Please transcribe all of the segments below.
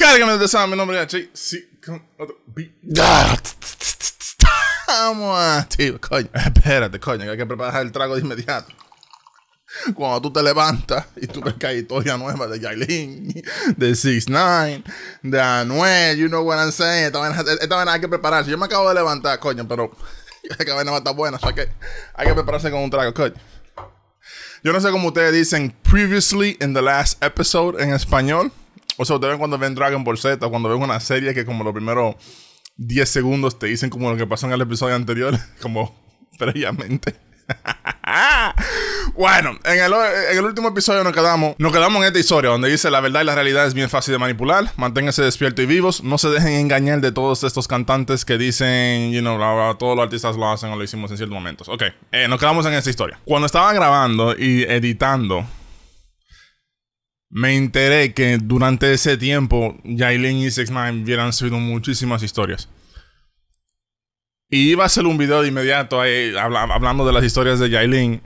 Cárgame de esa, mi nombre es H. Sí, con otro beat. Estamos coño. Espérate, coño, que hay que preparar el trago de inmediato. Cuando tú te levantas y tú ves que hay historia nueva de Yailin, de 6 9 de Anuel, you know what I'm saying. Esta vaina, esta vaina hay que prepararse. Yo me acabo de levantar, coño, pero esta vaina va a estar buena, o sea que hay que prepararse con un trago, coño. Yo no sé cómo ustedes dicen previously in the last episode en español. O sea, ustedes ven cuando ven Dragon Ball Z o cuando ven una serie que como los primeros 10 segundos te dicen como lo que pasó en el episodio anterior, como previamente. bueno, en el, último episodio nos quedamos, nos quedamos en esta historia donde dice la verdad y la realidad es bien fácil de manipular. Manténganse despiertos y vivos. No se dejen engañar de todos estos cantantes que dicen, you know, todos los artistas lo hacen o lo hicimos en ciertos momentos. Ok, eh, nos quedamos en esta historia. Cuando estaba grabando y editando me enteré que durante ese tiempo Yailin y 6 9 hubieran subido muchísimas historias. Y iba a hacer un video de inmediato ahí, hablando de las historias de Yailin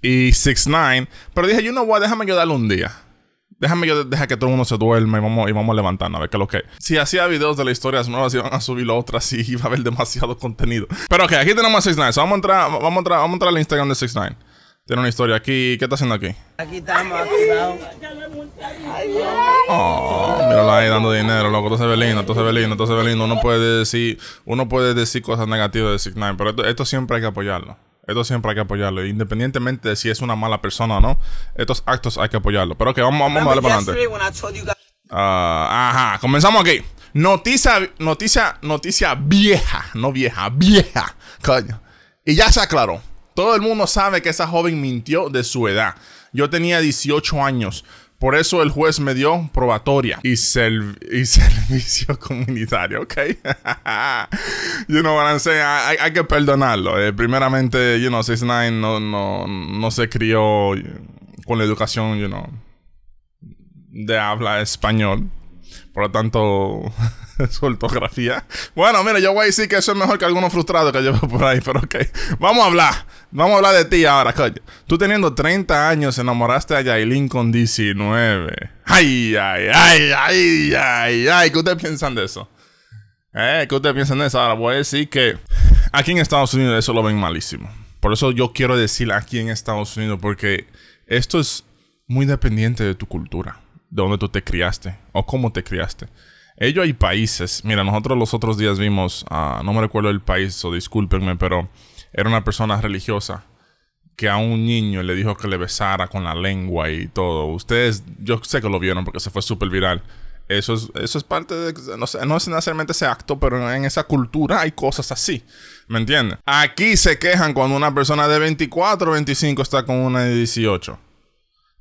y 6 9 Pero dije, you know what, déjame yo un día. Déjame yo que todo el mundo se duerma y vamos, y vamos a a ver qué es lo que Si hacía videos de las historias nuevas, iban a subir otras y iba a haber demasiado contenido. Pero ok, aquí tenemos a 6 9 vamos a entrar, vamos a vamos a entrar al Instagram de 6 9 tiene una historia aquí. ¿Qué está haciendo aquí? Aquí estamos Mira, Oh, ahí dando dinero, loco. ve lindo tú se ve lindo Uno puede decir, uno puede decir cosas negativas de pero esto, siempre hay que apoyarlo. Esto siempre hay que apoyarlo. Independientemente de si es una mala persona o no, estos actos hay que apoyarlo. Pero ok, vamos, a darle para adelante. Ah, ajá, comenzamos aquí. Noticia, noticia, noticia vieja. No vieja, vieja. Coño. Y ya se aclaró. Todo el mundo sabe que esa joven mintió de su edad. Yo tenía 18 años. Por eso el juez me dio probatoria y, servicio comunitario, ¿ok? you know what I'm saying? Hay, que perdonarlo. Eh, primeramente, you know, 6 no, no, no se crió con la educación, you know, de habla español. Por lo tanto, su ortografía. Bueno, mira, yo voy a decir que eso es mejor que algunos frustrados que llevo por ahí, pero ok. Vamos a hablar. Vamos a hablar de ti ahora, coño. Tú teniendo 30 años enamoraste a Yailin con 19. Ay, ay, ay, ay, ay, ay. ¿Qué ustedes piensan de eso? Eh, ¿qué ustedes piensan de eso? Ahora voy a decir que aquí en Estados Unidos eso lo ven malísimo. Por eso yo quiero decir aquí en Estados Unidos, porque esto es muy dependiente de tu cultura, de dónde tú te criaste o cómo te criaste. Ellos hay países. Mira, nosotros los otros días vimos, ah, no me recuerdo el país, o discúlpenme, pero era una persona religiosa que a un niño le dijo que le besara con la lengua y todo. Ustedes, yo sé que lo vieron porque se fue súper viral. Eso es, eso es parte de, no, sé, no es necesariamente ese acto, pero en esa cultura hay cosas así. ¿Me entienden? Aquí se quejan cuando una persona de 24 o 25 está con una de 18.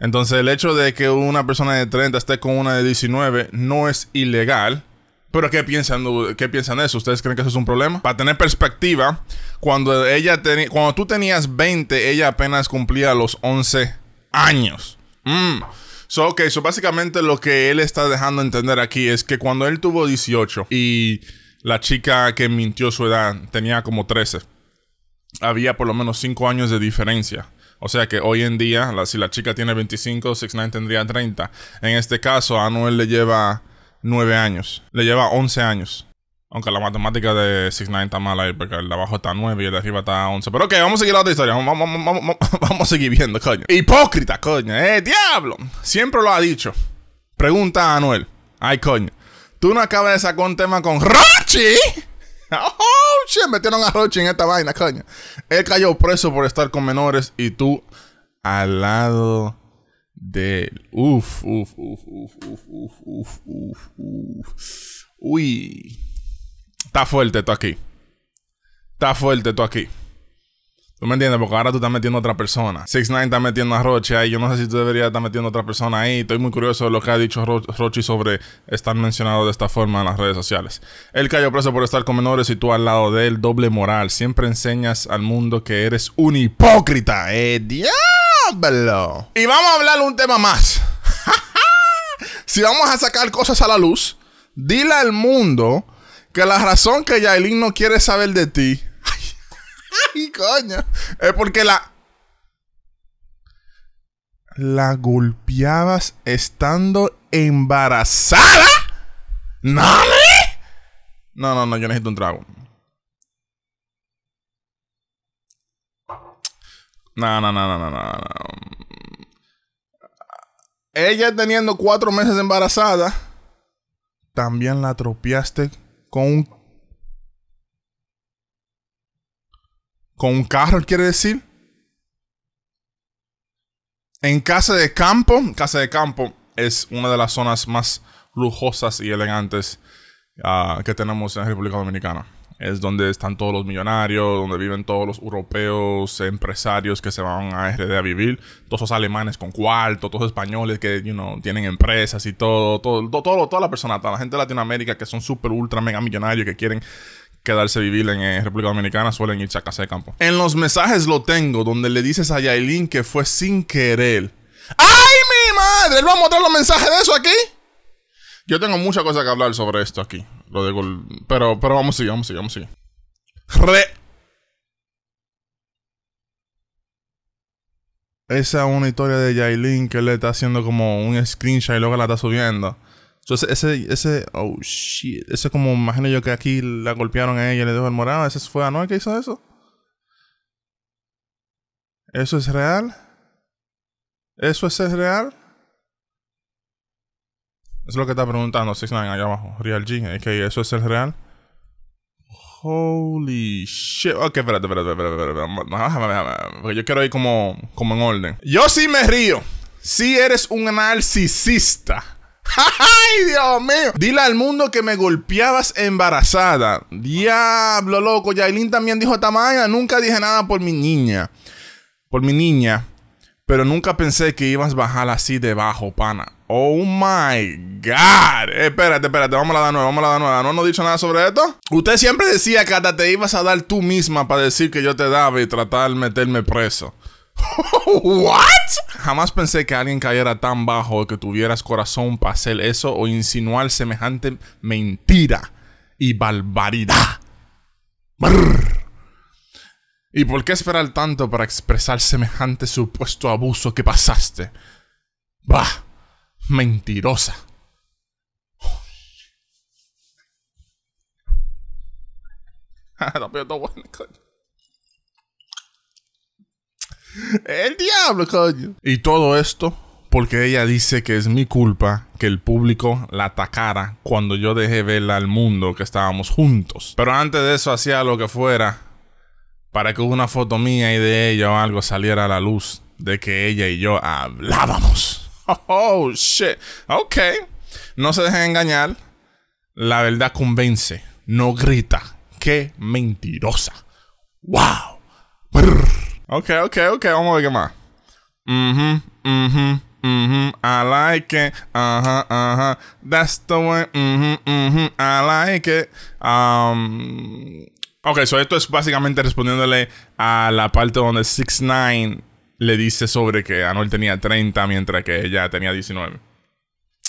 Entonces, el hecho de que una persona de 30 esté con una de 19 no es ilegal. Pero ¿qué piensan, qué piensan de eso? ¿Ustedes creen que eso es un problema? Para tener perspectiva, cuando, ella cuando tú tenías 20, ella apenas cumplía los 11 años. Mm. So, ok, básicamente lo que él está dejando entender aquí es que cuando él tuvo 18 y la chica que mintió su edad tenía como 13, había por lo menos 5 años de diferencia. O sea que hoy en día, si la chica tiene 25, 69 tendría 30. En este caso, a Anuel le lleva 9 años. Le lleva 11 años. Aunque la matemática de 69 está mala ahí, porque el de abajo está 9 y el de arriba está 11. Pero ok, vamos a seguir la otra historia. Vamos, a seguir viendo, coño. Hipócrita, coño. ¡Eh, diablo! Siempre lo ha dicho. Pregunta a Anuel. Ay, coño. ¿Tú no acabas de sacar un tema con Rochi? ¡Oh, shit! Metieron a Rochi en esta vaina, coño. Él cayó preso por estar con menores y tú al lado de él. Uf, uf, uf, uf, uf, uf, uf, uf, uf. Uy. Está fuerte tú aquí. Está fuerte tú aquí. ¿Tú me entiendes? Porque ahora tú estás metiendo a otra persona. 6 9 está metiendo a Rochi ahí. yo no sé si tú deberías estar metiendo a otra persona ahí. Estoy muy curioso de lo que ha dicho Rochi sobre estar mencionado de esta forma en las redes sociales. Él cayó preso por estar con menores y tú al lado de él, doble moral. Siempre enseñas al mundo que eres un hipócrita. ¡Eh, diablo! Y vamos a hablar un tema más. si vamos a sacar cosas a la luz, dile al mundo que la razón que Yailin no quiere saber de ti ¡Ay, coño! Es porque la. La golpeabas estando embarazada. ¿Nale? ¿eh? No, no, no, yo necesito un trago. No, no, no, no, no, no. Ella teniendo cuatro meses embarazada, también la atropiaste con un con un carro, quiere decir. En casa de campo, casa de campo es una de las zonas más lujosas y elegantes ah, que tenemos en la República Dominicana. Es donde están todos los millonarios, donde viven todos los europeos, empresarios que se van a RD a vivir, todos los alemanes con cuarto, todos los españoles que tienen empresas y todo, todo, todo, toda la persona, toda la gente de Latinoamérica que son súper, ultra, mega millonarios, que quieren quedarse a vivir en eh, República Dominicana suelen irse a casa de campo. En los mensajes lo tengo, donde le dices a Yailin que fue sin querer. ¡Ay, mi madre! ¿Él va a mostrar los mensajes de eso aquí? Yo tengo muchas cosas que hablar sobre esto aquí. Lo digo, pero, pero vamos a seguir, vamos a seguir, vamos a seguir. Re. Esa es una historia de Yailin que le está haciendo como un screenshot y luego la está subiendo. Entonces, ese, ese, oh shit, ese como, imagino yo que aquí la golpearon a ella y le dejó el morado. ¿Ese fue Anoy que hizo eso? ¿Eso es real? ¿Eso es real? Es lo que está preguntando 69 allá abajo, Real G, es eso es el real. Holy shit. Ok, espérate, espérate, espérate, espérate. yo quiero ir como, como en orden. Yo sí me río. Si eres un narcisista ¡Ay, Dios mío! Dile al mundo que me golpeabas embarazada. Diablo, loco. Yailin también dijo Tamaya. Nunca dije nada por mi niña. Por mi niña. Pero nunca pensé que ibas a bajar así debajo, pana. Oh my God. espérate, espérate. Vamos a la nueva, vamos a la nueva ¿No nos dicho nada sobre esto? Usted siempre decía que hasta te ibas a dar tú misma para decir que yo te daba y tratar de meterme preso. ¿What? Jamás pensé que alguien cayera tan bajo que tuvieras corazón para hacer eso o insinuar semejante mentira y barbaridad. ¿Y por qué esperar tanto para expresar semejante supuesto abuso que pasaste? Bah, mentirosa. El diablo, coño. Y todo esto porque ella dice que es mi culpa que el público la atacara cuando yo dejé verla al mundo que estábamos juntos. Pero antes de eso hacía lo que fuera para que una foto mía y de ella o algo saliera a la luz de que ella y yo hablábamos. Oh, shit. Ok. No se dejen engañar. La verdad convence, no grita. Qué mentirosa. Wow. Brr. Ok, ok, ok, vamos a ver qué más. mhm, mhm, I like it. Ajá, uh -huh, uh That's the Mhm, I like it. Um, ok, so esto es básicamente respondiéndole a la parte donde 6 9 le dice sobre que Anuel tenía 30 mientras que ella tenía 19.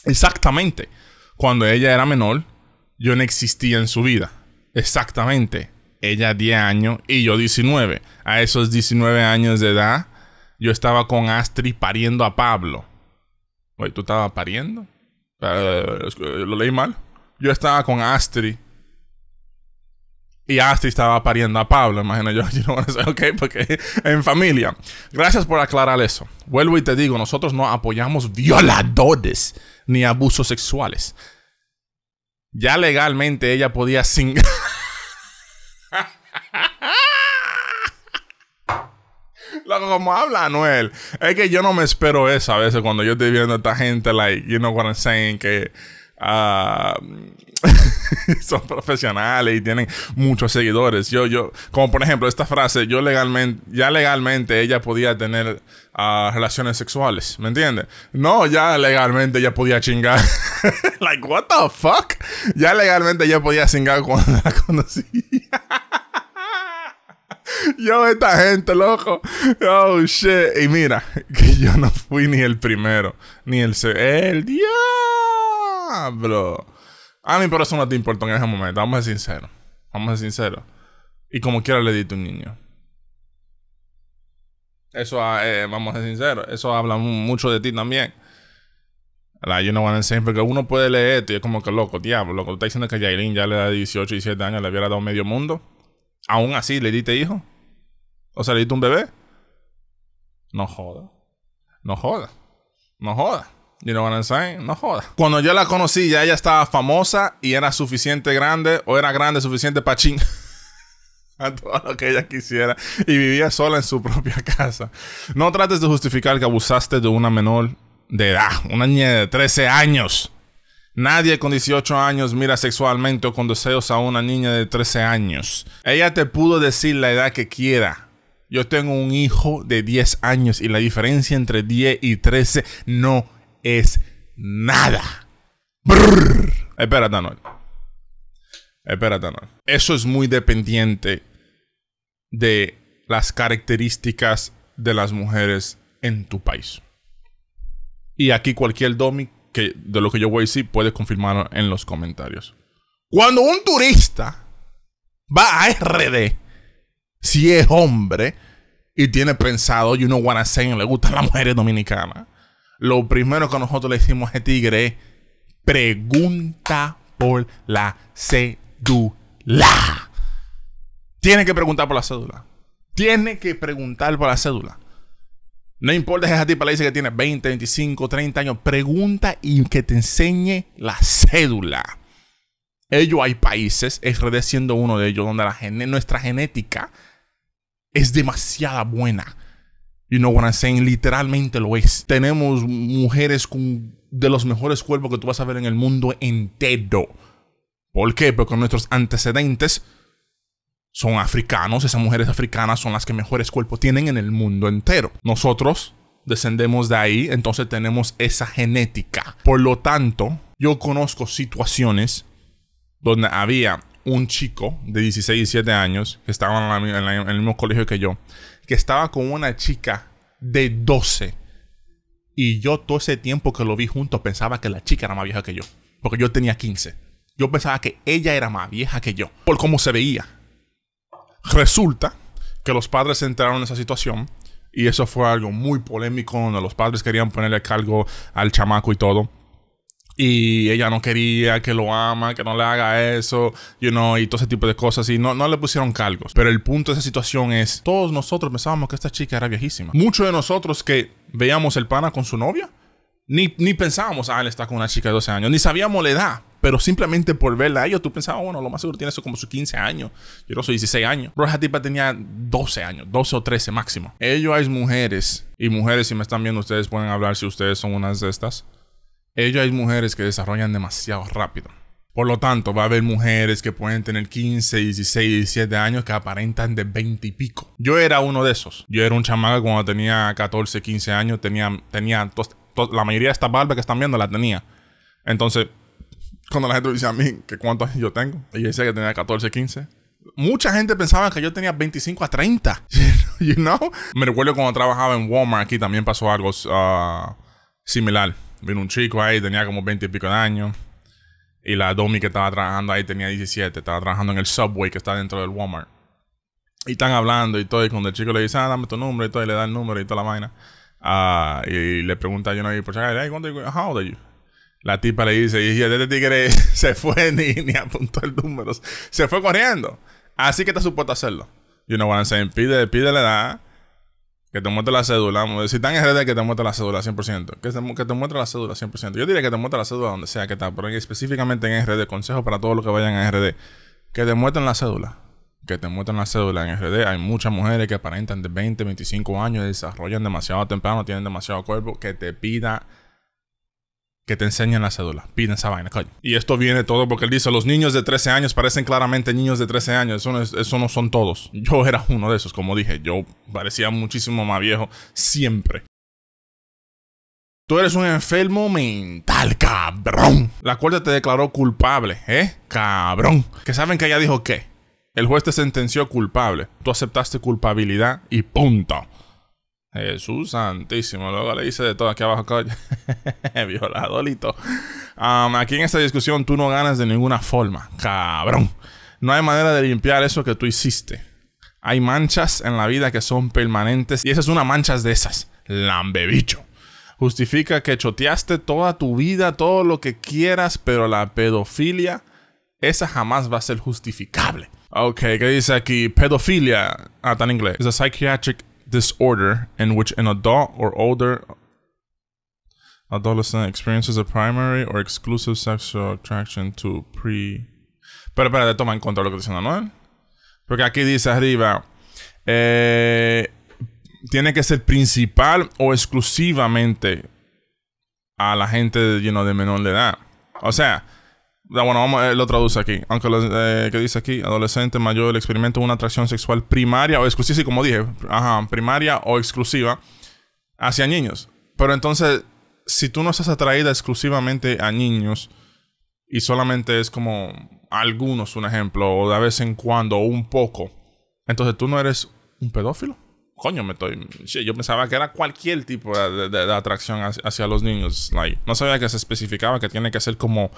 Exactamente. Cuando ella era menor, yo no existía en su vida. Exactamente ella 10 años y yo 19. A esos 19 años de edad, yo estaba con Astri pariendo a Pablo. Oye, ¿tú estabas pariendo? Eh, eh, lo leí mal. Yo estaba con Astri. Y Astri estaba pariendo a Pablo, imagino yo. ok, porque en familia. Gracias por aclarar eso. Vuelvo y te digo, nosotros no apoyamos violadores ni abusos sexuales. Ya legalmente ella podía sin... Loco, como habla Anuel. Es que yo no me espero eso a veces cuando yo estoy viendo a esta gente, like, you know what I'm saying, que. Ah, son profesionales y tienen muchos seguidores. Yo, yo, como por ejemplo esta frase, yo legalmente, ya legalmente ella podía tener ah, relaciones sexuales, ¿me entiendes? No, ya legalmente ella podía chingar. like, what the fuck? Ya legalmente ella podía chingar cuando la conocí. Yo, esta gente, loco. Oh, shit. Y mira, que yo no fui ni el primero, ni el El diablo. A mí por eso no te importa en ese momento. Vamos a ser sinceros. Vamos a ser sinceros. Y como quiera le di un niño. Eso, ah, eh, vamos a ser sinceros. Eso habla mucho de ti también. La know what van saying porque uno puede leer esto y es como que loco, diablo, loco. Está diciendo que Jairín ya le da 18, 17 años, le hubiera dado medio mundo. Aún así, ¿le diste hijo? O sea, ¿le diste un bebé? No joda. No joda. No joda. You know what I'm saying? No joda. Cuando yo la conocí, ya ella estaba famosa y era suficiente grande o era grande suficiente para ching. a todo lo que ella quisiera y vivía sola en su propia casa. No trates de justificar que abusaste de una menor de edad, una niña de 13 años. Nadie con 18 años mira sexualmente o con deseos a una niña de 13 años. Ella te pudo decir la edad que quiera. Yo tengo un hijo de 10 años y la diferencia entre 10 y 13 no es nada. Espera, Espérate, no. Espérate, Eso es muy dependiente de las características de las mujeres en tu país. Y aquí cualquier domic que de lo que yo voy a decir puedes confirmar en los comentarios. Cuando un turista va a RD, si es hombre y tiene pensado, you uno what I'm saying, le gustan las mujeres dominicanas, lo primero que nosotros le decimos a ese tigre es pregunta por la cédula. Tiene que preguntar por la cédula. Tiene que preguntar por la cédula. No importa si esa tipa le dice que tiene 20, 25, 30 años. Pregunta y que te enseñe la cédula. Ello hay países, es siendo uno de ellos, donde nuestra genética es demasiada buena. You know what I'm saying? Literalmente lo es. Tenemos mujeres con de los mejores cuerpos que tú vas a ver en el mundo entero. ¿Por qué? Porque nuestros antecedentes son africanos, esas mujeres africanas son las que mejores cuerpos tienen en el mundo entero. Nosotros descendemos de ahí, entonces tenemos esa genética. Por lo tanto, yo conozco situaciones donde había un chico de 16, 17 años, que estaba en, el mismo colegio que yo, que estaba con una chica de 12. Y yo todo ese tiempo que lo vi junto pensaba que la chica era más vieja que yo, porque yo tenía 15. Yo pensaba que ella era más vieja que yo, por cómo se veía. Resulta que los padres entraron en esa situación y eso fue algo muy polémico donde los padres querían ponerle cargo al chamaco y todo. Y ella no quería que lo ama, que no le haga eso, y todo ese tipo de cosas. Y no, no le pusieron cargos. Pero el punto de esa situación es, todos nosotros pensábamos que esta chica era viejísima. Muchos de nosotros que veíamos el pana con su novia, ni, ni pensábamos, ah, él está con una chica de 12 años. Ni sabíamos la edad. Pero simplemente por verla a ellos, tú pensabas, bueno, lo más seguro tiene eso como sus 15 años. Yo no soy 16 años. roja esa tipa tenía 12 años, 12 o 13 máximo. Ellos hay mujeres, y mujeres, si me están viendo, ustedes pueden hablar si ustedes son unas de estas. Ellos hay mujeres que desarrollan demasiado rápido. Por lo tanto, va a haber mujeres que pueden tener 15, 16, 17 años que aparentan de 20 y pico. Yo era uno de esos. Yo era un chamaco cuando tenía 14, 15 años, tenía, tenía la mayoría de estas barbas que están viendo la tenía. Entonces, cuando la gente me dice a mí que cuántos yo tengo, yo decía que tenía 14, 15. Mucha gente pensaba que yo tenía 25 a 30. you know? Me recuerdo cuando trabajaba en Walmart aquí también pasó algo uh, similar. Vino un chico ahí, tenía como 20 y pico de años. Y la Domi que estaba trabajando ahí tenía 17. Estaba trabajando en el subway que está dentro del Walmart. Y están hablando y todo. Y cuando el chico le dice, ah, dame tu nombre y todo, y le da el número y toda la vaina. Ah, y le pregunta a Jonah por pues, hey, ¿cuánto, how you? La tipa le dice, y este, este tigre se fue ni, ni apuntó el número. Se fue corriendo. Así que está supuesto hacerlo. You know what I'm saying? Pide, la Que te muestre la cédula. Si está en R.D. que te muestre la cédula 100%. Que, que te muestre la cédula 100%. Yo diría que te muestre la cédula donde sea que está. Pero específicamente en RD. Consejo para todos los que vayan a RD. Que te muestren la cédula que te muestran la cédula en RD, hay muchas mujeres que aparentan de 20, 25 años, desarrollan demasiado temprano, tienen demasiado cuerpo, que te pida que te enseñen la cédula. Piden esa vaina, coño. Y esto viene todo porque él dice, los niños de 13 años parecen claramente niños de 13 años. Eso no, eso no son todos. Yo era uno de esos, como dije. Yo parecía muchísimo más viejo siempre. Tú eres un enfermo mental, cabrón. La corte te declaró culpable, ¿eh? Cabrón. Que saben que ella dijo qué. El juez te sentenció culpable. Tú aceptaste culpabilidad y punto. Jesús santísimo. Luego le dice de todo aquí abajo, Violadolito. aquí en esta discusión tú no ganas de ninguna forma. Cabrón. No hay manera de limpiar eso que tú hiciste. Hay manchas en la vida que son permanentes. Y esa es una mancha de esas. Lambebicho. Justifica que choteaste toda tu vida, todo lo que quieras, pero la pedofilia, esa jamás va a ser justificable. Ok, ¿qué dice aquí? Pedofilia. Ah, está en inglés. Es a psychiatric disorder en which an adult or older adolescent experiences a primary or exclusive sexual attraction to pre... Pero, espérate, toma en cuenta lo que está diciendo ¿no? Porque aquí dice arriba... Eh, tiene que ser principal o exclusivamente a la gente you know, de menor de edad. O sea, bueno, vamos, eh, lo traduce aquí. Aunque lo eh, que dice aquí, adolescente mayor, el experimento una atracción sexual primaria o exclusiva, como dije, ajá, primaria o exclusiva hacia niños. Pero entonces, si tú no estás atraída exclusivamente a niños y solamente es como algunos, un ejemplo, o de vez en cuando, o un poco, entonces tú no eres un pedófilo. Coño, me estoy. Yo pensaba que era cualquier tipo de, atracción hacia, los niños. Like, no sabía que se especificaba que tiene que ser como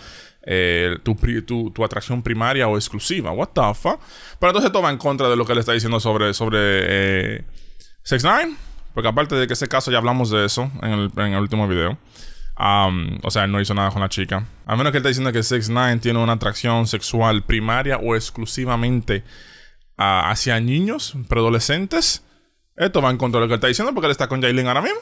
eh, tu, atracción primaria o exclusiva. What the fuck? Pero entonces va en contra de lo que le está diciendo sobre, sobre eh, 9 Porque aparte de que ese caso ya hablamos de eso en el, último video. Um, o sea, él no hizo nada con la chica. A menos que él está diciendo que Sex Nine tiene una atracción sexual primaria o exclusivamente ah, hacia niños, preadolescentes. Esto va en contra de lo que él está diciendo porque él está con Jaylen ahora mismo.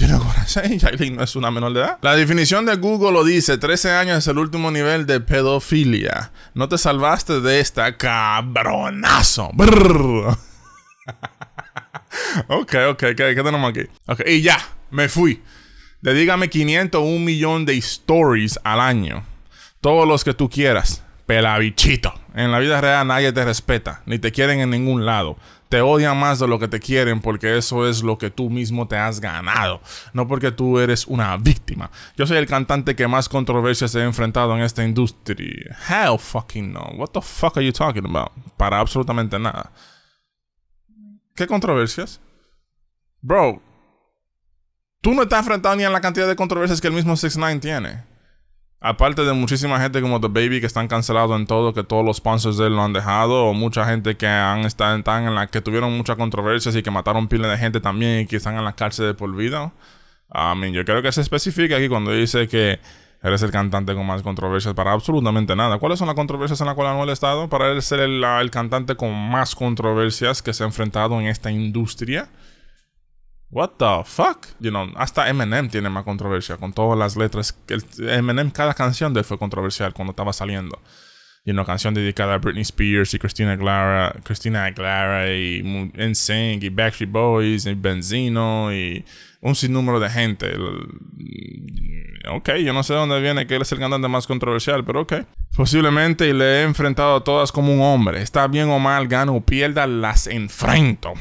no es una menor de edad. La definición de Google lo dice, 13 años es el último nivel de pedofilia. No te salvaste de esta, cabronazo. Brrr. ok, ok, ¿qué, tenemos aquí? Ok, y ya, me fui. Dedígame 500 un millón de stories al año. Todos los que tú quieras. Pelabichito. En la vida real nadie te respeta, ni te quieren en ningún lado te odian más de lo que te quieren porque eso es lo que tú mismo te has ganado, no porque tú eres una víctima. Yo soy el cantante que más controversias he enfrentado en esta industria. Hell fucking no. What the fuck are you talking about? Para absolutamente nada. ¿Qué controversias? Bro, tú no estás enfrentado ni a la cantidad de controversias que el mismo 6 9 tiene. Aparte de muchísima gente como The Baby que están cancelados en todo, que todos los sponsors de él lo han dejado, o mucha gente que han estado tan en la que tuvieron muchas controversias y que mataron pila de gente también y que están en la cárcel de por vida. a mí yo creo que se especifica aquí cuando dice que eres el cantante con más controversias para absolutamente nada. ¿Cuáles son las controversias en las cuales no ha estado? Para él ser el, el, cantante con más controversias que se ha enfrentado en esta industria. What the fuck? You know, hasta Eminem tiene más controversia con todas las letras. Eminem, cada canción de él fue controversial cuando estaba saliendo. Y una canción dedicada a Britney Spears y Christina Aguilera, Christina Aguilera y NSYNC y Backstreet Boys y Benzino y un sinnúmero de gente. Mm, ok, yo no sé dónde viene que él es el cantante más controversial, pero ok. Posiblemente y le he enfrentado a todas como un hombre. Está bien o mal, gano o pierda, las enfrento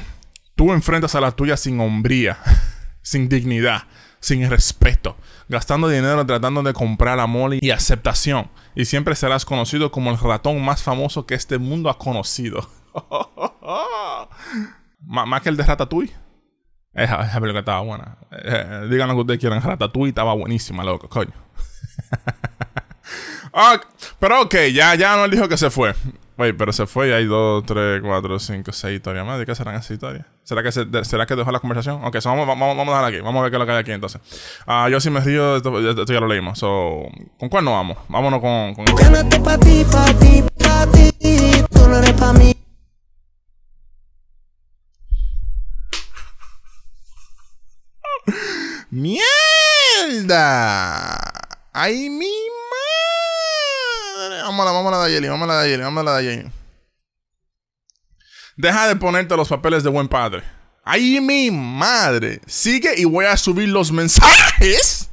tú enfrentas a la tuya sin hombría, sin dignidad, sin respeto, gastando dinero tratando de comprar Molly y aceptación. Y siempre serás conocido como el ratón más famoso que este mundo ha conocido. más que el de Ratatouille. Esa, esa película estaba buena. Eh, díganlo que ustedes quieran. Ratatouille estaba buenísima, loco, coño. pero ok, ya, ya no dijo que se fue. Oye, pero se fue y hay 2, 3, 4, 5, 6 Todavía más. ¿De qué serán esas historias? ¿Será que, se, ¿será que dejó la conversación? Ok, vamos, vamos, a dejarla aquí. Vamos a ver qué es lo que hay aquí entonces. Ah, yo sí si me río, esto, esto, ya lo leímos. So, ¿Con cuál nos vamos? Vámonos con... con... mierda ay mi mámala, la de Deja de ponerte los papeles de buen padre. Ay, mi madre. Sigue y voy a subir los mensajes.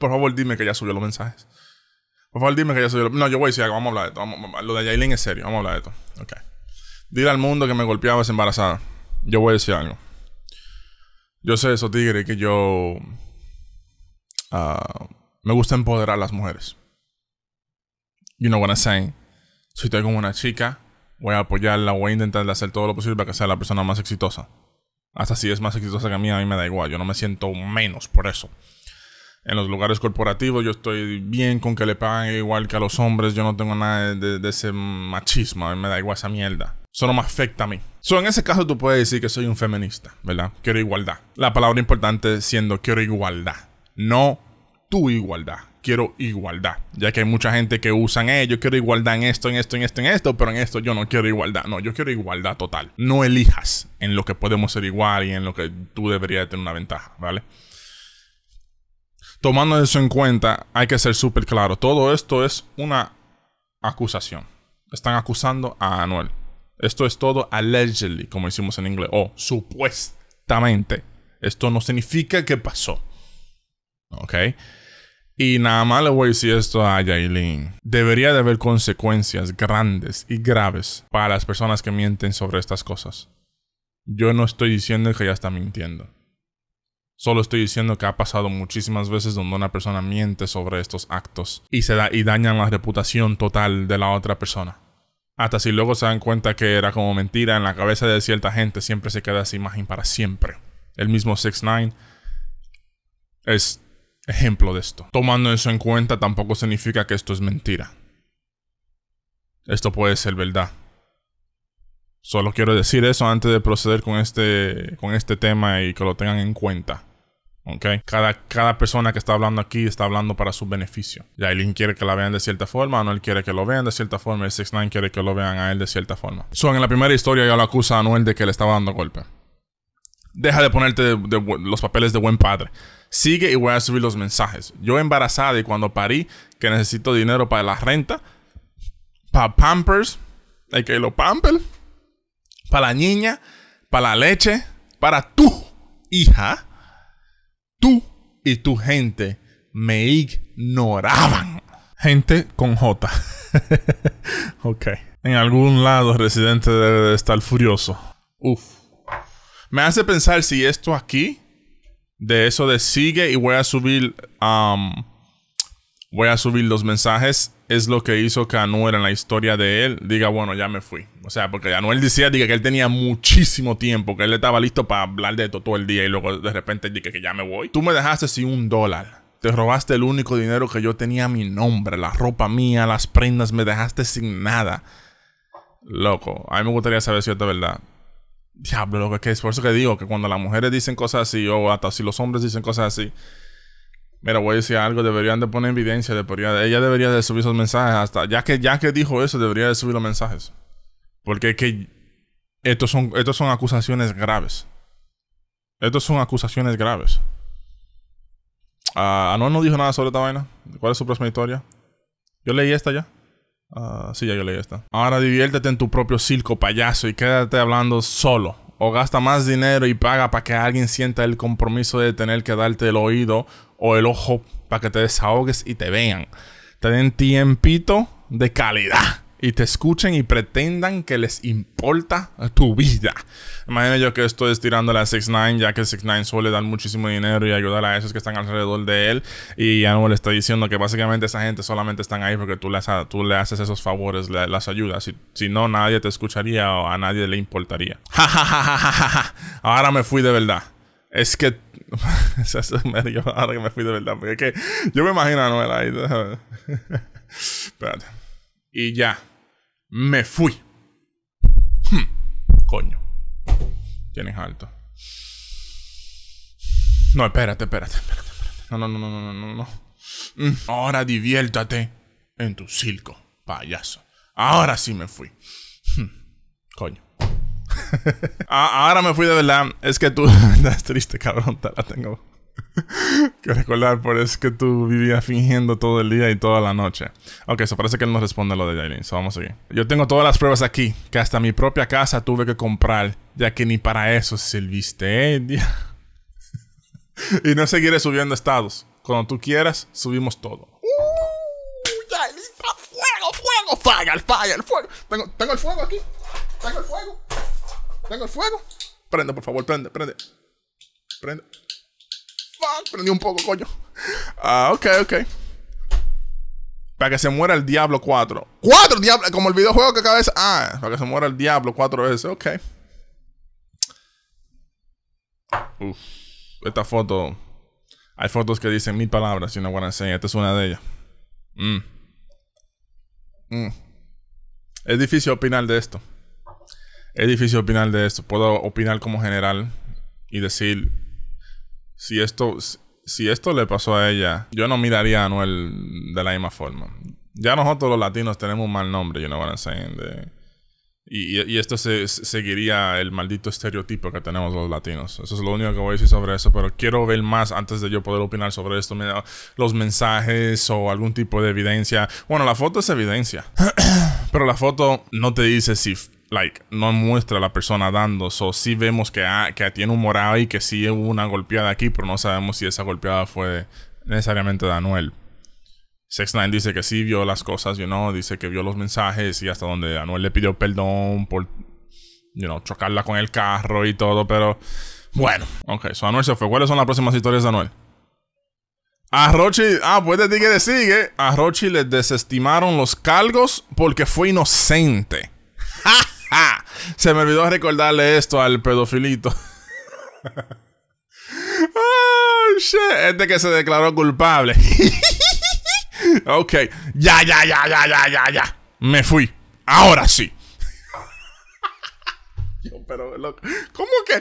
Por favor, dime que ya subió los mensajes. Por favor, dime que ya subió los... No, yo voy a decir algo. Vamos a hablar de esto. lo de Yailin es serio. Vamos a hablar de esto. Ok. Dile al mundo que me golpeaba desembarazada embarazada. Yo voy a decir algo. Yo sé eso, Tigre, que yo. Ah, me gusta empoderar a las mujeres. You know what I'm saying. Si estoy con una chica, voy a apoyarla, voy a intentar hacer todo lo posible para que sea la persona más exitosa. Hasta si es más exitosa que a mí, a mí me da igual. Yo no me siento menos por eso. En los lugares corporativos yo estoy bien con que le paguen igual que a los hombres. Yo no tengo nada de, de ese machismo. A mí me da igual esa mierda. Eso no me afecta a mí. So, en ese caso tú puedes decir que soy un feminista, ¿verdad? Quiero igualdad. La palabra importante siendo quiero igualdad, no tu igualdad. Quiero igualdad, ya que hay mucha gente que usan, eh, yo quiero igualdad en esto, en esto, en esto, en esto, pero en esto yo no quiero igualdad. No, yo quiero igualdad total. No elijas en lo que podemos ser igual y en lo que tú deberías tener una ventaja, ¿vale? Tomando eso en cuenta, hay que ser súper claro. Todo esto es una acusación. Están acusando a Anuel. Esto es todo allegedly, como decimos en inglés, o supuestamente. Esto no significa que pasó. ¿Ok? Y nada más le voy a decir esto a Yailin. Debería de haber consecuencias grandes y graves para las personas que mienten sobre estas cosas. Yo no estoy diciendo que ella está mintiendo. Solo estoy diciendo que ha pasado muchísimas veces donde una persona miente sobre estos actos y se da y dañan la reputación total de la otra persona. Hasta si luego se dan cuenta que era como mentira, en la cabeza de cierta gente siempre se queda esa imagen para siempre. El mismo 6 9 es ejemplo de esto. Tomando eso en cuenta tampoco significa que esto es mentira. Esto puede ser verdad. Solo quiero decir eso antes de proceder con este, con este tema y que lo tengan en cuenta. Okay. Cada, cada persona que está hablando aquí está hablando para su beneficio. Yailin quiere que la vean de cierta forma, Anuel quiere que lo vean de cierta forma, el 6 quiere que lo vean a él de cierta forma. So, en la primera historia ya lo acusa a Anuel de que le estaba dando golpe. Deja de ponerte los papeles de buen padre. Sigue y voy a subir los mensajes. Yo embarazada y cuando parí que necesito dinero para la renta, para Pampers, hay que lo Pampers, para la niña, para la leche, para tu hija Tú y tu gente me ignoraban. Gente con J. ok. En algún lado Residente debe de estar furioso. Uf. Me hace pensar si esto aquí, de eso de sigue y voy a subir, um, voy a subir los mensajes, es lo que hizo que en la historia de él diga, bueno, ya me fui. O sea, porque él decía que él tenía muchísimo tiempo, que él estaba listo para hablar de esto todo el día y luego de repente dije que ya me voy. Tú me dejaste sin un dólar. Te robaste el único dinero que yo tenía a mi nombre, la ropa mía, las prendas, me dejaste sin nada. Loco, a mí me gustaría saber si es verdad. Diablo, loco, es que es por eso que digo que cuando las mujeres dicen cosas así, o hasta si los hombres dicen cosas así, Mira, voy a decir algo, deberían de poner evidencia, debería, ella debería de subir esos mensajes hasta, ya que, ya que dijo eso, debería de subir los mensajes. Porque es que estos son, estos son acusaciones graves. Estos son acusaciones graves. No ah, Anuel no dijo nada sobre esta vaina. ¿Cuál es su próxima historia? Yo leí esta ya. Ah, sí, ya yo leí esta. Ahora diviértete en tu propio circo, payaso, y quédate hablando solo. O gasta más dinero y paga para que alguien sienta el compromiso de tener que darte el oído o el ojo para que te desahogues y te vean. Te den tiempito de calidad y te escuchen y pretendan que les importa tu vida. Imagino yo que estoy estirando la 6 ix 9 ya que 6 ix 9 suele dar muchísimo dinero y ayudar a esos que están alrededor de él. Y le está diciendo que básicamente esa gente solamente están ahí porque tú, tú le haces esos favores, las ayudas. Si, si, no, nadie te escucharía o a nadie le importaría. Ahora me fui de verdad. Es que... Ahora que me fui de verdad. Porque es que yo me imagino a ahí. Espérate. Y ya. Me fui. Hmm, coño. Tienes alto. No, espérate, espérate, espérate, No, no, no, no, no, no, no. Mm, ahora diviértate en tu circo, payaso. Ahora sí me fui. Hmm, coño. Ah, ahora me fui de verdad. Es que tú estás triste, cabrón. Te la tengo. que recordar, por es que tú vivías fingiendo todo el día y toda la noche. Ok, eso parece que él no responde lo de Jailin, so vamos a seguir. Yo tengo todas las pruebas aquí, que hasta mi propia casa tuve que comprar, ya que ni para eso serviste. Eh, y no seguiré subiendo estados. Cuando tú quieras, subimos todo. Uh, fuego, fuego, fire, fire, fuego. Tengo, tengo el fuego aquí. Tengo el fuego. Tengo el fuego. Prende, por favor, prende, prende. Prende prendí un poco, coño. Ah, ok, ok. Para que se muera el Diablo 4. ¡Cuatro Diablo! Como el videojuego que acaba de... Ah, para que se muera el Diablo 4 veces. Ok. Esta foto... Hay fotos que dicen mil palabras y no buena enseñar Esta es una de ellas. Mm. Mm. Es difícil opinar de esto. Es difícil opinar de esto. Puedo opinar como general y decir si esto, si esto le pasó a ella, yo no miraría a Anuel de la misma forma. Ya nosotros los latinos tenemos un mal nombre, you know what I'm saying. y, esto se, seguiría el maldito estereotipo que tenemos los latinos. Eso es lo único que voy a decir sobre eso, pero quiero ver más antes de yo poder opinar sobre esto. Los mensajes o algún tipo de evidencia. Bueno, la foto es evidencia, pero la foto no te dice si like, no muestra la persona dando. So, sí vemos que, ah, que tiene un morado y que sí hubo una golpeada aquí, pero no sabemos si esa golpeada fue necesariamente de Anuel. sex dice que sí vio las cosas, you know, dice que vio los mensajes y hasta donde Anuel le pidió perdón por, you know, chocarla con el carro y todo, pero bueno. Ok, so Anuel se fue. ¿Cuáles son las próximas historias de Anuel? A Rochi, ah, pues de que le sigue. A Rochi le desestimaron los cargos porque fue inocente. ¡Ja! Ah, se me olvidó recordarle esto al pedofilito. Oh, este que se declaró culpable. ok. ya, ya, ya, ya, ya, ya. Me fui. Ahora sí pero loco. ¿Cómo que?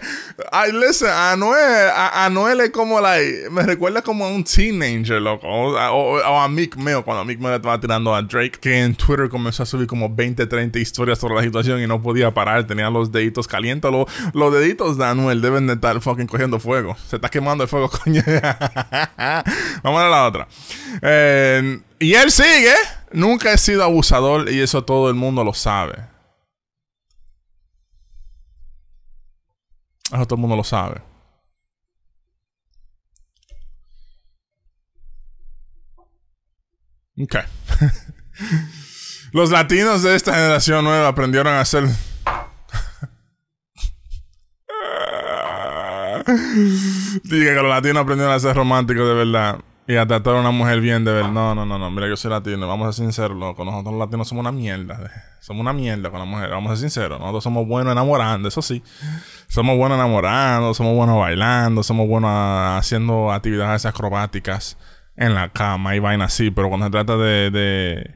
Ay, listen, Anuel, a, Anuel es como like, me recuerda como a un teenager, loco. O, a Mick Mill, cuando Mick Mill estaba tirando a Drake, que en Twitter comenzó a subir como 20, 30 historias sobre la situación y no podía parar, tenía los deditos calientes. Los, deditos de Anuel deben de estar fucking cogiendo fuego. Se está quemando el fuego, coño. Vamos a la otra. Eh, y él sigue. Nunca he sido abusador y eso todo el mundo lo sabe. Eso todo el mundo lo sabe. Ok. Los latinos de esta generación nueva aprendieron a ser Diga que los latinos aprendieron a ser románticos de verdad. Y a tratar a una mujer bien de ver, no, no, no, no, mira, yo soy latino, vamos a ser sinceros, loco, nosotros los latinos somos una mierda, somos una mierda con la mujer, vamos a ser sinceros, nosotros somos buenos enamorando, eso sí, somos buenos enamorando, somos buenos bailando, somos buenos haciendo actividades acrobáticas en la cama y vaina así, pero cuando se trata de, de...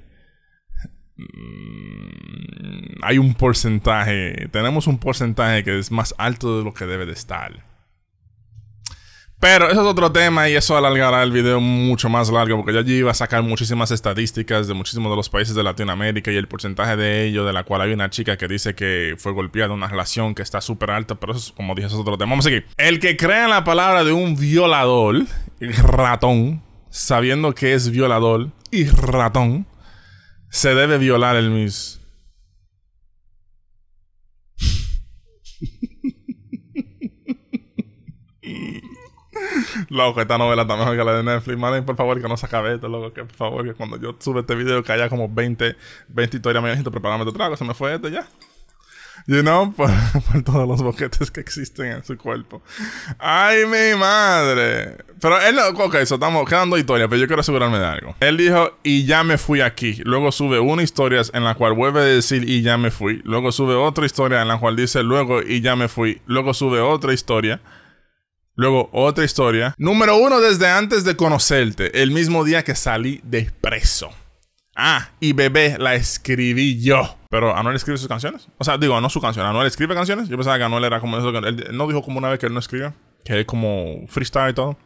Mm, hay un porcentaje, tenemos un porcentaje que es más alto de lo que debe de estar. Pero eso es otro tema y eso alargará el video mucho más largo porque yo allí iba a sacar muchísimas estadísticas de muchísimos de los países de Latinoamérica y el porcentaje de ello, de la cual hay una chica que dice que fue golpeada en una relación que está súper alta, pero eso, es como dije, eso es otro tema. Vamos a seguir. El que crea en la palabra de un violador, ratón, sabiendo que es violador y ratón, se debe violar el mismo. Loco, esta novela está mejor que la de Netflix. madre por favor, que no se acabe esto, loco. Que por favor, que cuando yo sube este video, que haya como 20, 20 historias. Me dijiste, preparándome de trago. Se me fue esto ya. You know, por, todos los boquetes que existen en su cuerpo. ¡Ay, mi madre! Pero él no. Ok, eso estamos quedando historias, pero yo quiero asegurarme de algo. Él dijo, y ya me fui aquí. Luego sube una historia en la cual vuelve a decir, y ya me fui. Luego sube otra historia en la cual dice, luego, y ya me fui. Luego sube otra historia Luego, otra historia. Número uno, desde antes de conocerte, el mismo día que salí de preso. Ah, y Bebé la escribí yo. Pero Anuel escribe sus canciones. O sea, digo, no su canción. Anuel escribe canciones. Yo pensaba que Anuel era como eso. Él no dijo como una vez que él no escribe. Que es como freestyle y todo.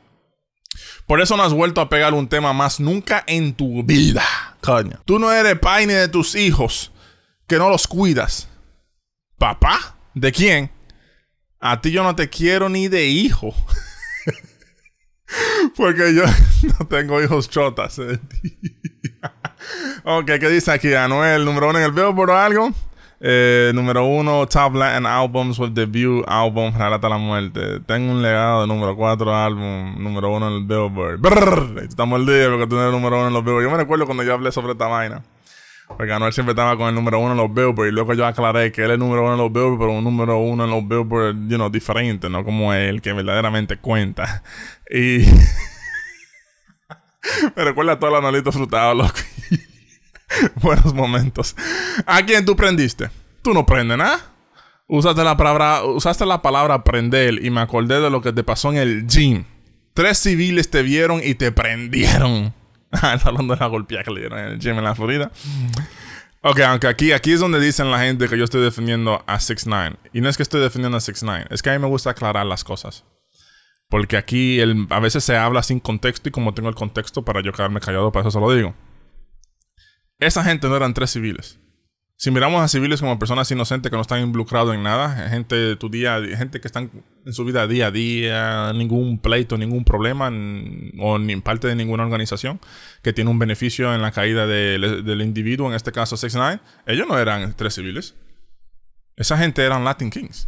Por eso no has vuelto a pegar un tema más nunca en tu vida. Coño. Tú no eres ni de tus hijos. Que no los cuidas. ¿Papá? ¿De quién? a ti yo no te quiero ni de hijo. Porque yo no tengo hijos chotas. Okay, eh. ok, ¿qué dice aquí? Anuel, número uno en el Billboard o algo. Eh, número uno, Top Latin Albums with Debut Album, Relata la Muerte. Tengo un legado de número cuatro álbum, número uno en el Billboard. estamos el día porque tú eres número uno en los Billboard. Yo me recuerdo cuando yo hablé sobre esta vaina. Porque Anuel siempre estaba con el número uno en los billboards Y luego yo aclaré que él es el número uno en los billboards pero un número uno en los billboards, you know, diferente, ¿no? Como él, que verdaderamente cuenta. Y. Me recuerda a todo el Anuelito frutado, loco. Buenos momentos. ¿A quién tú prendiste? Tú no prendes nada. Usaste la palabra, usaste la palabra prender y me acordé de lo que te pasó en el gym. Tres civiles te vieron y te prendieron. Ah, está hablando de la golpeada que le dieron en el en la Florida. Ok, aunque aquí, aquí es donde dicen la gente que yo estoy defendiendo a 6 9 Y no es que estoy defendiendo a 6 9 es que a mí me gusta aclarar las cosas. Porque aquí el, a veces se habla sin contexto y como tengo el contexto para yo quedarme callado, para eso se lo digo. Esa gente no eran tres civiles. Si miramos a civiles como personas inocentes que no están involucrados en nada, gente de tu día, gente que están en su vida día a día, ningún pleito, ningún problema, o ni parte de ninguna organización que tiene un beneficio en la caída del individuo, en este caso 6 9 ellos no eran tres civiles. Esa gente eran Latin Kings.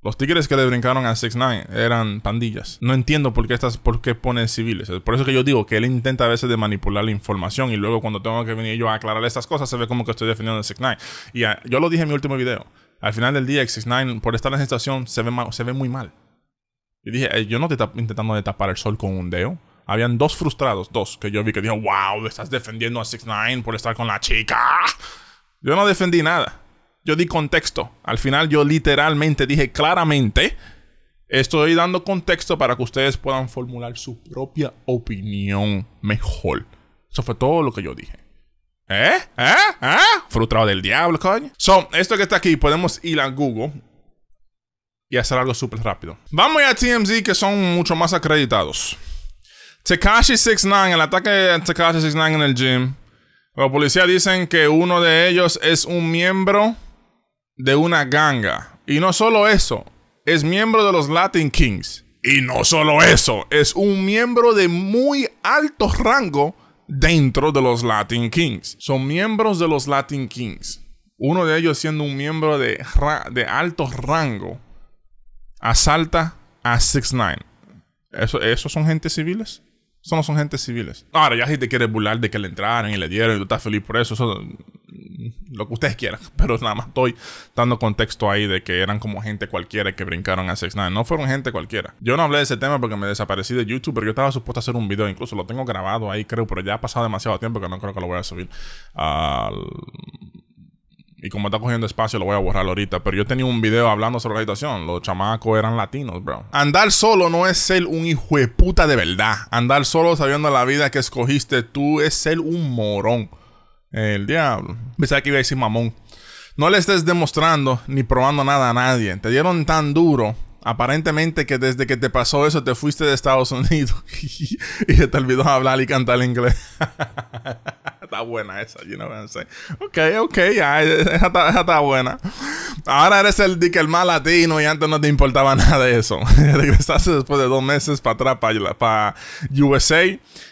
Los tigres que le brincaron a 6 9 eran pandillas. No entiendo por qué estas, por qué pone civiles. Por eso que yo digo que él intenta a veces de manipular la información y luego cuando tengo que venir yo a aclarar estas cosas se ve como que estoy defendiendo a 6 9 Y ah, yo lo dije en mi último video. Al final del día, 6 9 por estar en la situación se ve muy mal. Y dije, yo no te intentando de tapar el sol con un dedo. Habían dos frustrados, dos, que yo vi que dijeron, wow, estás defendiendo a 6 9 por estar con la chica. Yo no defendí nada yo di contexto. Al final yo literalmente dije claramente, estoy dando contexto para que ustedes puedan formular su propia opinión mejor. Eso fue todo lo que yo dije. ¿Eh? ¿Eh? ¿Eh? Frustrado del diablo, coño. So, esto que está aquí, podemos ir a Google y hacer algo súper rápido. Vamos a TMZ que son mucho más acreditados. Tekashi 69, el ataque de Tekashi 69 en el gym. Los policías dicen que uno de ellos es un miembro de una ganga. Y no solo eso, es miembro de los Latin Kings. Y no solo eso, es un miembro de muy alto rango dentro de los Latin Kings. Son miembros de los Latin Kings. Uno de ellos siendo un miembro de, de alto rango. Asalta a 6 9 ¿Eso, ¿Esos son gente civiles? Eso son gente civiles. Ahora, ya si te quieres burlar de que le entraron y le dieron y tú estás feliz por eso, eso mm, lo que ustedes quieran. Pero nada más estoy dando contexto ahí de que eran como gente cualquiera que brincaron a 6 9 No fueron gente cualquiera. Yo no hablé de ese tema porque me desaparecí de YouTube, pero yo estaba supuesto a hacer un video. Incluso lo tengo grabado ahí, creo, pero ya ha pasado demasiado tiempo que no creo que lo voy a subir y como está cogiendo espacio, lo voy a borrar ahorita. Pero yo tenía un video hablando sobre la situación. Los chamacos eran latinos, bro. Andar solo no es ser un hijo de puta de verdad. Andar solo sabiendo la vida que escogiste tú es ser un morón. El diablo. Pensaba que iba a decir mamón. No le estés demostrando ni probando nada a nadie. Te dieron tan duro aparentemente que desde que te pasó eso te fuiste de Estados Unidos y te olvidó hablar y cantar inglés. está buena esa, you know what I'm saying. Ok, ok, ya, está, está buena. Ahora eres el más latino y antes no te importaba nada de eso. Regresaste después de dos meses para atrás, para USA.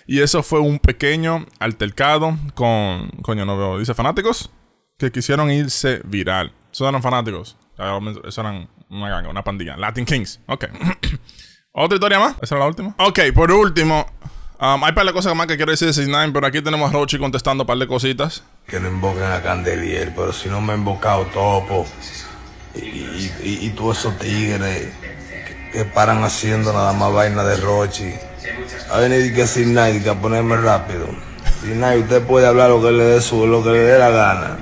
Y eso fue un pequeño altercado con, coño, no veo, dice fanáticos que quisieron irse viral. ¿Eso eran fanáticos. Eso eran una ganga, una pandilla. Latin Kings. Ok. ¿Otra historia más? ¿Esa era la última? Ok, por último, Um, hay un par de cosas más que quiero decir de 69, pero aquí tenemos a Rochi contestando un par de cositas. Que me invoquen a Candelier, pero si no me han invocado Topo y, y, todos esos tigres que, paran haciendo nada más vaina de Rochi. A venir que a que a ponerme rápido. 69, usted puede hablar lo que le dé su, lo que le dé la gana.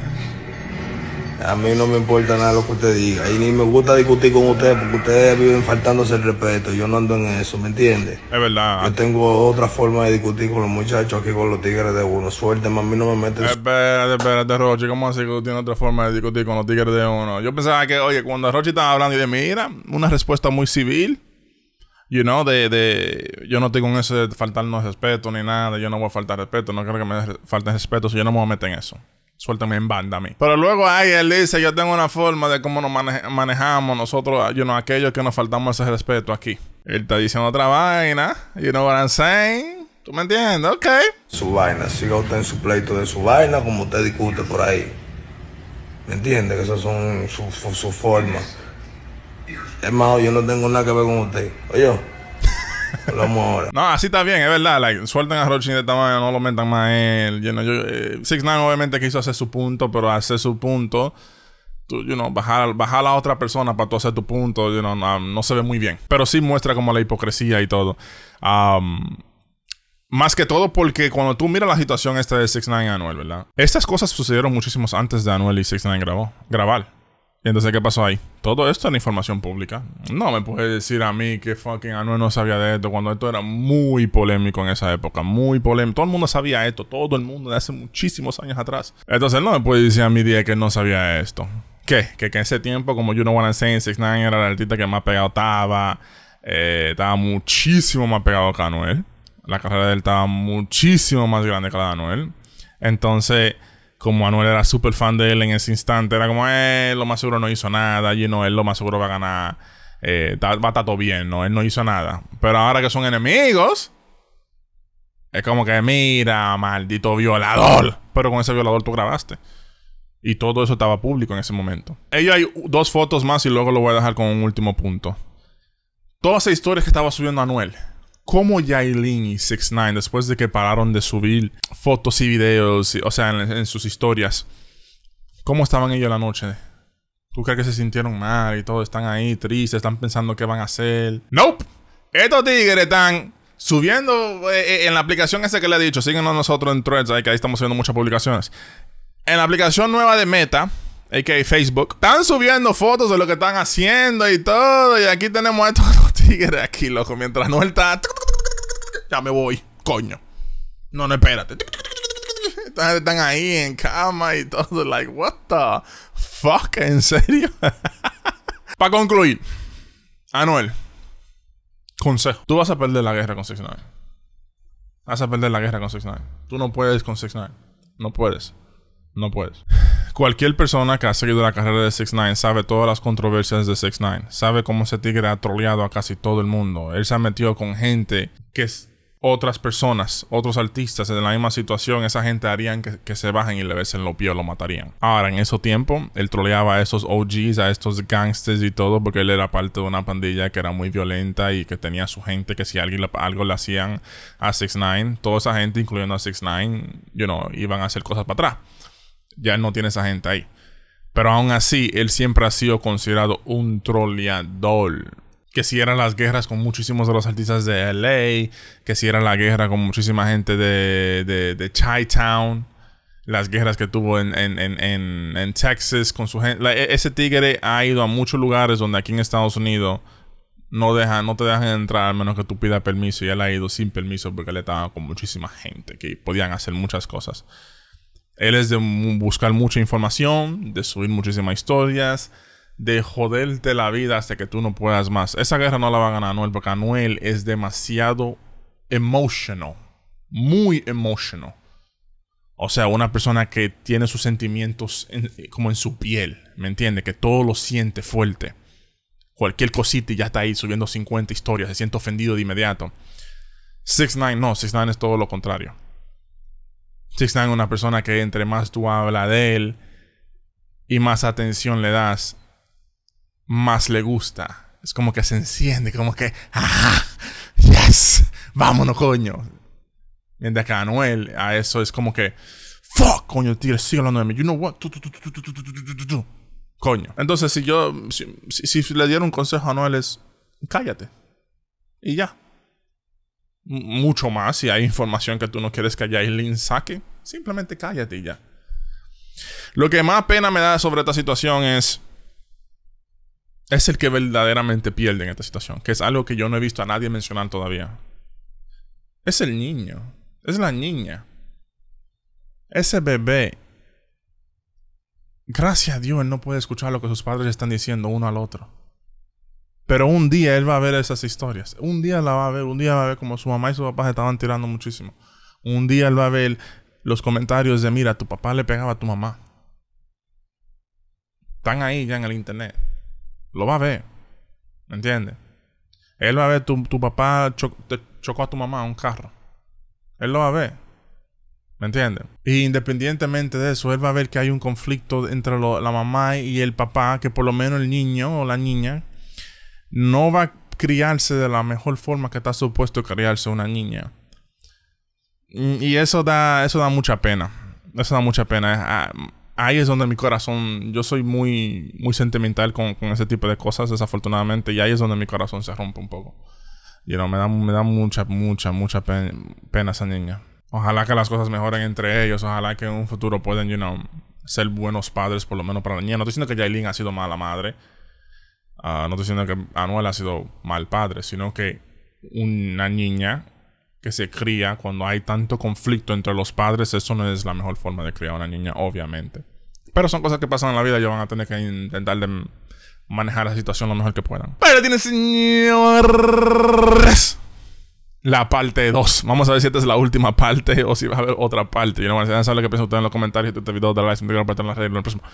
A mí no me importa nada lo que usted diga. Y ni me gusta discutir con ustedes porque ustedes viven faltándose el respeto. Yo no ando en eso, ¿me entiende? Es verdad. Yo tengo otra forma de discutir con los muchachos aquí con los tigres de uno. Suerte, mí no me meten. Espérate, espérate, Rochi. ¿Cómo así que tú tienes otra forma de discutir con los tigres de uno? Yo pensaba que, oye, cuando Rochi estaba hablando y de mira, una respuesta muy civil. You know, de, de, yo no estoy con eso de faltarnos respeto ni nada, yo no voy a faltar respeto, no creo que me falten respeto, si yo no me voy a meter en eso suéltame en banda a mí. Pero luego ahí él dice, yo tengo una forma de cómo nos manejamos nosotros, you know, aquellos que nos faltamos ese respeto aquí. Él está diciendo otra vaina, you know what I'm saying? ¿Tú me entiendes? Ok. Su vaina, siga usted en su pleito de su vaina, como usted discute por ahí. ¿Me entiende? Que esas son sus su, su formas. Hermano, yo no tengo nada que ver con usted. Oye. No, así está bien, es verdad. suelten a Rochin de tamaño, no lo metan más a él. yo, eh, Six Nine obviamente quiso hacer su punto, pero hacer su punto. Tú, you bajar, bajar la otra persona para tú hacer tu punto, no, se ve muy bien. Pero sí muestra como la hipocresía y todo. Um, más que todo porque cuando tú miras la situación esta de 6 9 Anuel, ¿verdad? Estas cosas sucedieron muchísimos antes de Anuel y 6 9 grabó, grabar. Entonces, ¿qué pasó ahí? Todo esto era información pública. No me puedes decir a mí que fucking Anuel no sabía de esto, cuando esto era muy polémico en esa época, muy polémico. Todo el mundo sabía esto, todo el mundo de hace muchísimos años atrás. Entonces, no me puedes decir a mi día que no sabía esto. ¿Qué? Que, en ese tiempo, como You Know What I'm Saying, 6 era el artista que más pegado estaba. Eh, estaba muchísimo más pegado que Anuel. La carrera de él estaba muchísimo más grande que la de Anuel. Entonces como Anuel era súper fan de él en ese instante, era como, eh, lo más seguro no hizo nada, y no, él lo más seguro va a ganar, eh, va a estar todo bien, no, él no hizo nada. Pero ahora que son enemigos, es como que, mira, maldito violador. Pero con ese violador tú grabaste. Y todo eso estaba público en ese momento. Ellos hay dos fotos más y luego lo voy a dejar con un último punto. Todas esas historias que estaba subiendo Anuel cómo Yailin y 6 9 después de que pararon de subir fotos y videos, o sea, en, sus historias, cómo estaban ellos la noche. ¿Tú crees que se sintieron mal y todo? están ahí tristes, están pensando qué van a hacer? ¡Nope! Estos tigres están subiendo eh, eh, en la aplicación esa que le he dicho. Síguenos nosotros en Threads, ahí que ahí estamos subiendo muchas publicaciones. En la aplicación nueva de Meta, a.k.a. Facebook, están subiendo fotos de lo que están haciendo y todo. Y aquí tenemos a estos tigres aquí, loco. Mientras no está. Ya me voy, coño. No, no, espérate. Están ahí en cama y todo. Like, what the fuck? ¿En serio? Para concluir, Anuel, consejo. Tú vas a perder la guerra con 69. Vas a perder la guerra con 69. Tú no puedes con 69. No puedes. No puedes. Cualquier persona que ha seguido la carrera de 6 9 sabe todas las controversias de 6 9 Sabe cómo ese tigre ha troleado a casi todo el mundo. Él se ha metido con gente que es otras personas, otros artistas en la misma situación, esa gente harían que, se bajen y le besen los pies, lo matarían. Ahora, en ese tiempo, él troleaba a esos OGs, a estos gangsters y todo, porque él era parte de una pandilla que era muy violenta y que tenía su gente, que si alguien algo le hacían a 6 9 toda esa gente, incluyendo a 6 9 you know, iban a hacer cosas para atrás ya no tiene esa gente ahí. Pero aún así, él siempre ha sido considerado un troleador. Que si eran las guerras con muchísimos de los artistas de LA, que si era la guerra con muchísima gente de, de, town las guerras que tuvo en, Texas con su gente. ese tigre ha ido a muchos lugares donde aquí en Estados Unidos no, no te dejan entrar al menos que tú pidas permiso. Y él ha ido sin permiso porque él estaba con muchísima gente que podían hacer muchas cosas. Él es de buscar mucha información, de subir muchísimas historias, de joderte la vida hasta que tú no puedas más. Esa guerra no la va a ganar Anuel porque Anuel es demasiado emotional. Muy emotional. O sea, una persona que tiene sus sentimientos como en su piel, ¿me entiende? Que todo lo siente fuerte. Cualquier cosita ya está ahí subiendo 50 historias, se siente ofendido de inmediato. 6 9 no, 6 9 es todo lo contrario. Six Nine es una persona que entre más tú hablas de él y más atención le das, más le gusta. Es como que se enciende, como que ¡Ah! ¡Yes! ¡Vámonos, coño! Mientras acá a Anuel, a eso es como que ¡Fuck! Coño, tigre sigue hablando de mí. You know what? Coño. Entonces, si yo, si, si, le diera un consejo a Anuel es cállate. Y ya mucho más si hay información que tú no quieres que Yailin saque. Simplemente cállate y ya. Lo que más pena me da sobre esta situación es. Es el que verdaderamente pierde en esta situación, que es algo que yo no he visto a nadie mencionar todavía. Es el niño, es la niña, ese bebé. Gracias a Dios, él no puede escuchar lo que sus padres están diciendo uno al otro. Pero un día él va a ver esas historias. Un día la va a ver, un día va a ver como su mamá y su papá se estaban tirando muchísimo. Un día él va a ver los comentarios de, mira, tu papá le pegaba a tu mamá. Están ahí ya en el internet. Lo va a ver. ¿Me entiendes? Él va a ver tu, papá chocó a tu mamá a un carro. Él lo va a ver. ¿Me entiendes? Y independientemente de eso, él va a ver que hay un conflicto entre la mamá y el papá, que por lo menos el niño o la niña no va a criarse de la mejor forma que está supuesto criarse una niña. Y eso da, eso da mucha pena. Eso da mucha pena. Ah, ahí es donde mi corazón, yo soy muy, muy sentimental con, ese tipo de cosas, desafortunadamente, y ahí es donde mi corazón se rompe un poco. Y no me, da, me da mucha, mucha, mucha pena, esa niña. Ojalá que las cosas mejoren entre ellos, ojalá que en un futuro puedan, ser buenos padres por lo menos para la niña. No estoy diciendo que Jailin ha sido mala madre, Ah, no estoy diciendo que Anuel ha sido mal padre, sino que una niña que se cría cuando hay tanto conflicto entre los padres, eso no es la mejor forma de criar a una niña, obviamente. Pero son cosas que pasan en la vida y van a tener que intentar de manejar la situación lo mejor que puedan. Pero tiene señores. La parte 2. Vamos a ver si esta es la última parte o si va a haber otra parte. Yo no me a saber lo que piensan ustedes en los comentarios. Este video de la like, en las redes, en el próximo.